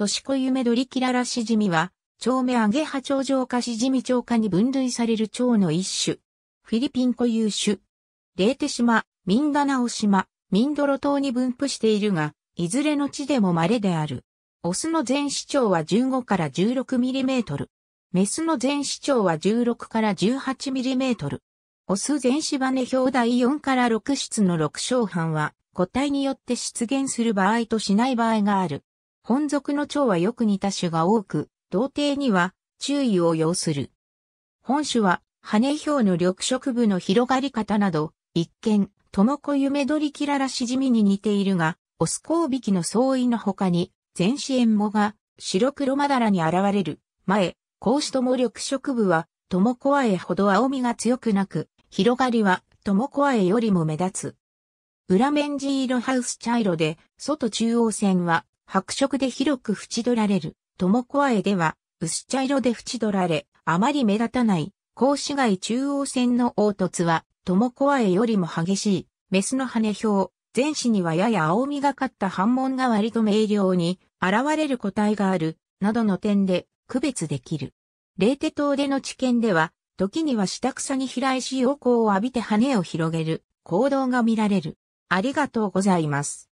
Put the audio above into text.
年子夢ゆめキララシジミは、蝶目揚げ葉蝶状化シジミ蝶化に分類される蝶の一種。フィリピン固有種。レーテ島、ミンダナオ島、ミンドロ島に分布しているが、いずれの地でも稀である。オスの全市長は15から16ミリメートル。メスの全市長は16から18ミリメートル。オス全市羽表第4から6室の6小半は、個体によって出現する場合としない場合がある。本属の蝶はよく似た種が多く、童貞には注意を要する。本種は、羽表の緑色部の広がり方など、一見、トモコユメドリキララシジミに似ているが、オスコウビキの相違の他に、全子縁もが、白黒まだらに現れる。前、こ子とも緑色部は、トモコアエほど青みが強くなく、広がりは、トモコアエよりも目立つ。裏面地色ハウス茶色で、外中央線は、白色で広く縁取られる、トモコアエでは、薄茶色で縁取られ、あまり目立たない、甲子街中央線の凹凸は、トモコアエよりも激しい、メスの羽表、前肢にはやや青みがかった反紋が割と明瞭に、現れる個体がある、などの点で、区別できる。レーテ島での知見では、時には下草に飛来し陽光を浴びて羽を広げる、行動が見られる。ありがとうございます。